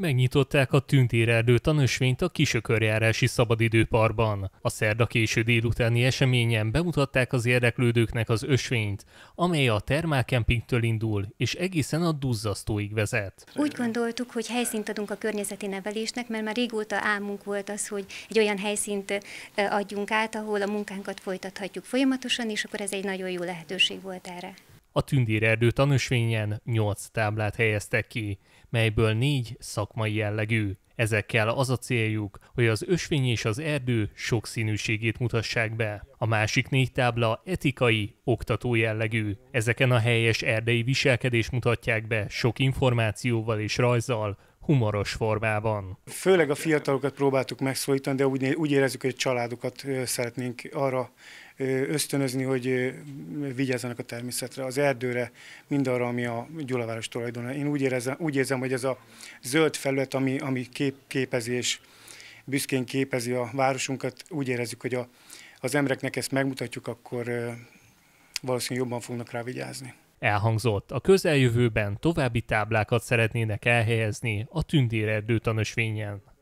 Megnyitották a tüntérerdő tanösvényt a Kisökörjárási szabadidőparban. A szerda késő délutáni eseményen bemutatták az érdeklődőknek az ösvényt, amely a termálkempingtől indul, és egészen a duzzasztóig vezet. Úgy gondoltuk, hogy helyszínt adunk a környezeti nevelésnek, mert már régóta álmunk volt az, hogy egy olyan helyszínt adjunk át, ahol a munkánkat folytathatjuk folyamatosan, és akkor ez egy nagyon jó lehetőség volt erre. A tündérerdő tanúsvényen 8 táblát helyeztek ki, melyből 4 szakmai jellegű. Ezekkel az a céljuk, hogy az ösvény és az erdő sokszínűségét mutassák be. A másik négy tábla etikai, oktató jellegű. Ezeken a helyes erdei viselkedés mutatják be sok információval és rajzal humoros formában. Főleg a fiatalokat próbáltuk megszólítani, de úgy, úgy érezzük, hogy családokat szeretnénk arra ösztönözni, hogy vigyázzanak a természetre, az erdőre, mindarra, ami a Gyulaváros tulajdona. Én úgy érzem, úgy érzem hogy ez a zöld felület, ami, ami kép, képezés, büszkén képezi a városunkat, úgy érezzük, hogy a, az embereknek ezt megmutatjuk, akkor valószínűleg jobban fognak rá vigyázni. Elhangzott, a közeljövőben további táblákat szeretnének elhelyezni a tündérerdő tanösvényen.